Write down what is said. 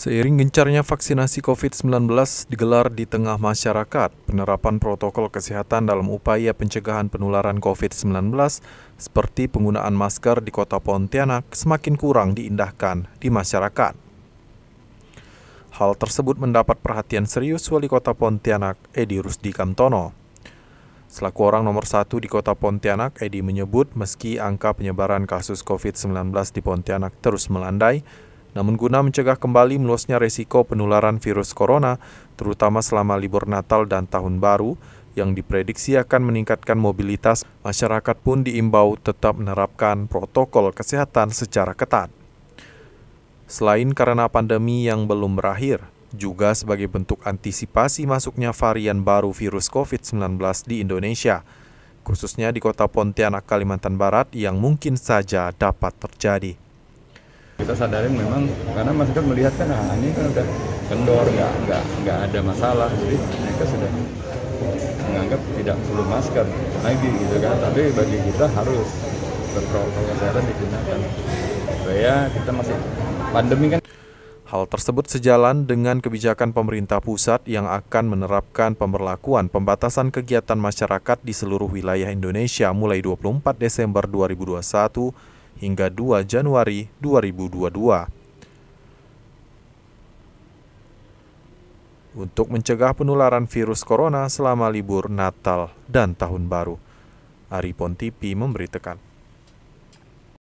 Seiring gencarnya vaksinasi COVID-19 digelar di tengah masyarakat, penerapan protokol kesehatan dalam upaya pencegahan penularan COVID-19 seperti penggunaan masker di kota Pontianak semakin kurang diindahkan di masyarakat. Hal tersebut mendapat perhatian serius Wali Kota Pontianak, Edi Rusdi Kamtono. Selaku orang nomor satu di kota Pontianak, Edi menyebut meski angka penyebaran kasus COVID-19 di Pontianak terus melandai, namun guna mencegah kembali meluasnya resiko penularan virus corona, terutama selama libur Natal dan Tahun Baru, yang diprediksi akan meningkatkan mobilitas, masyarakat pun diimbau tetap menerapkan protokol kesehatan secara ketat. Selain karena pandemi yang belum berakhir, juga sebagai bentuk antisipasi masuknya varian baru virus COVID-19 di Indonesia, khususnya di kota Pontianak, Kalimantan Barat yang mungkin saja dapat terjadi kita sadari memang karena masyarakat melihat kan ah, ini kan udah kendor nggak nggak nggak ada masalah jadi mereka sudah menganggap tidak perlu masker lagi gitu kan tapi bagi kita harus berprotokol kesehatan digunakan supaya kita masih pandemi kan Hal tersebut sejalan dengan kebijakan pemerintah pusat yang akan menerapkan pemberlakuan pembatasan kegiatan masyarakat di seluruh wilayah Indonesia mulai 24 Desember 2021 hingga 2 Januari 2022. Untuk mencegah penularan virus corona selama libur Natal dan Tahun Baru, Ari Pontipi memberitakan.